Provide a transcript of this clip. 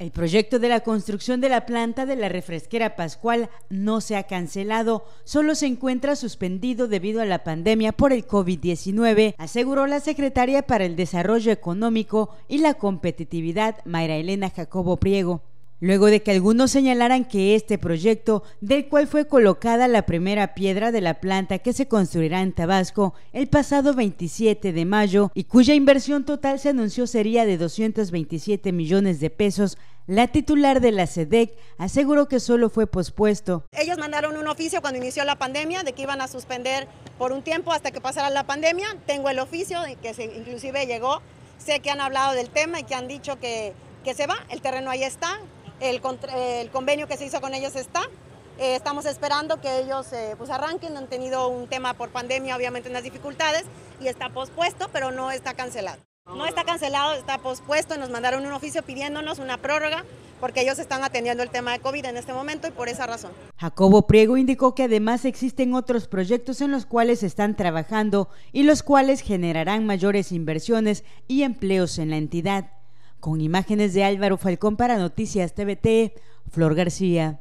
El proyecto de la construcción de la planta de la refresquera Pascual no se ha cancelado, solo se encuentra suspendido debido a la pandemia por el COVID-19, aseguró la secretaria para el Desarrollo Económico y la Competitividad, Mayra Elena Jacobo Priego luego de que algunos señalaran que este proyecto, del cual fue colocada la primera piedra de la planta que se construirá en Tabasco el pasado 27 de mayo y cuya inversión total se anunció sería de 227 millones de pesos, la titular de la SEDEC aseguró que solo fue pospuesto. Ellos mandaron un oficio cuando inició la pandemia de que iban a suspender por un tiempo hasta que pasara la pandemia. Tengo el oficio de que inclusive llegó. Sé que han hablado del tema y que han dicho que, que se va. El terreno ahí está, el, convenio que se hizo con ellos está. Eh, estamos esperando que ellos eh, pues arranquen, han tenido un tema por pandemia, obviamente unas dificultades, y está pospuesto, pero no está cancelado. No está cancelado, está pospuesto, nos mandaron un oficio pidiéndonos una prórroga porque ellos están atendiendo el tema de COVID en este momento y por esa razón. Jacobo Priego indicó que además existen otros proyectos en los cuales están trabajando y los cuales generarán mayores inversiones y empleos en la entidad. Con imágenes de Álvaro Falcón para Noticias TVT, Flor García.